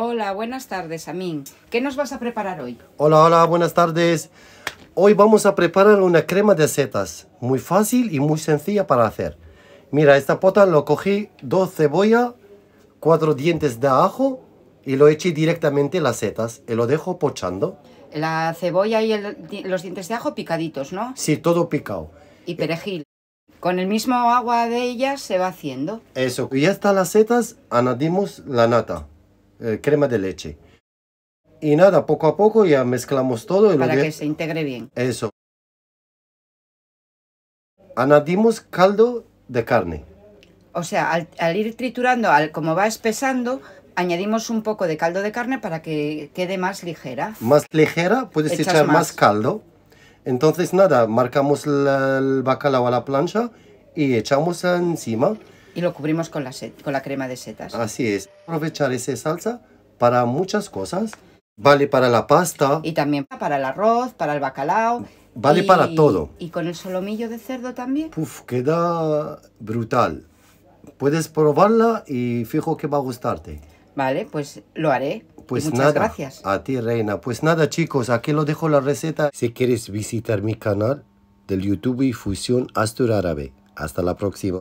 Hola, buenas tardes, Amin. ¿Qué nos vas a preparar hoy? Hola, hola, buenas tardes. Hoy vamos a preparar una crema de setas, muy fácil y muy sencilla para hacer. Mira, esta pota lo cogí dos cebolla, cuatro dientes de ajo y lo eché directamente en las setas y lo dejo pochando. La cebolla y los dientes de ajo picaditos, ¿no? Sí, todo picado. Y perejil. Con el mismo agua de ella se va haciendo. Eso, y hasta las setas, añadimos la nata. Eh, crema de leche. Y nada, poco a poco ya mezclamos todo. Para que... se integre bien. Eso. Añadimos caldo de carne. O sea, al, ir triturando, al, como va espesando, añadimos un poco de caldo de carne para que quede más ligera. Más ligera, puedes echar más. caldo. Entonces nada, marcamos el bacalao a la plancha y echamos encima. Y lo cubrimos con la, con la crema de setas. Así es. Aprovechar esa salsa para muchas cosas. Vale para la pasta. Y también para el arroz, para el bacalao. Vale para todo. Y con el solomillo de cerdo también. Puf, queda brutal. Puedes probarla y fijo que va a gustarte. Vale, pues lo haré. Pues muchas nada, gracias. A ti, Reina. Pues nada, chicos, aquí lo dejo la receta. Si quieres visitar mi canal del YouTube y Fusión Astur Hasta la próxima.